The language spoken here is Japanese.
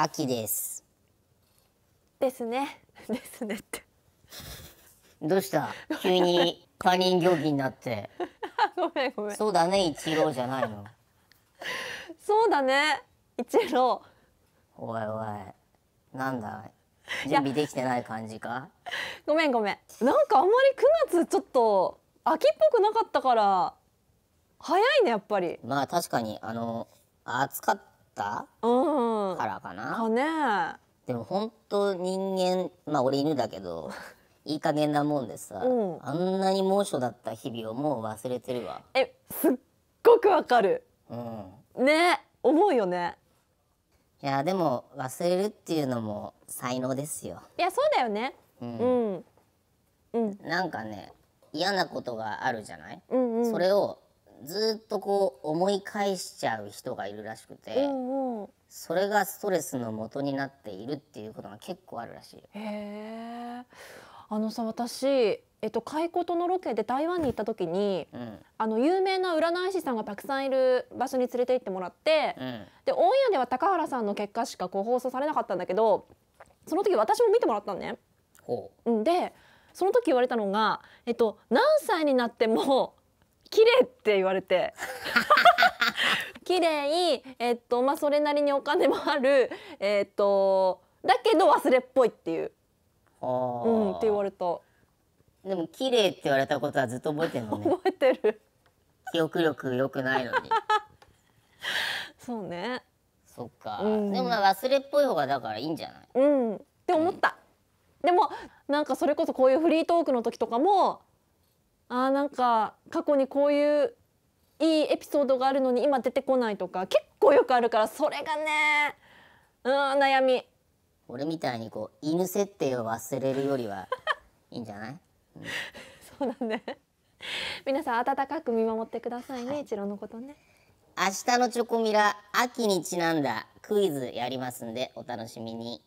秋ですですね ですねってどうした急に他人行儀になって ごめんごめんそうだね一郎じゃないのそうだね一郎おいおいなんだ準備できてない感じかごめんごめんなんかあんまり9月ちょっと秋っぽくなかったから早いねやっぱりまあ確かにあの暑かった。ったからかな。うん、かねでも本当人間まあ俺犬だけど いい加減なもんでさ、うん、あんなに猛暑だった日々をもう忘れてるわえすっごくわかる、うん、ね思うよねいやでも忘れるっていうのも才能ですよいやそうだよねうん、うん、なんかね嫌なことがあるじゃない、うんうん、それをずっとこう思い返しちゃう人がいるらしくて、うんうん、それがストレスの元になっているっていうことが結構あるらしいへあのさ私、えっと、カイコとのロケで台湾に行った時に、うん、あの有名な占い師さんがたくさんいる場所に連れて行ってもらって、うん、でオンエアでは高原さんの結果しかこう放送されなかったんだけどその時私も見てもらったんね。ほうでその時言われたのが、えっと、何歳になっても綺麗って言われて 綺麗えっとまあそれなりにお金もあるえっとだけど忘れっぽいっていうあ、うんって言われたでも綺麗って言われたことはずっと覚えてるのね覚えてる記憶力良くないのに そうねそっか、うん、でも忘れっぽい方がだからいいんじゃないうんって思った、うん、でもなんかそれこそこういうフリートークの時とかもあーなんか過去にこういういいエピソードがあるのに今出てこないとか結構よくあるからそれがねうん悩み俺みたいにこう犬設定を忘れるよりはいいんじゃない、うん、そうだね皆さん温かく見守ってくださいね、はい、一郎のことね明日のチョコミラ秋にちなんだクイズやりますんでお楽しみに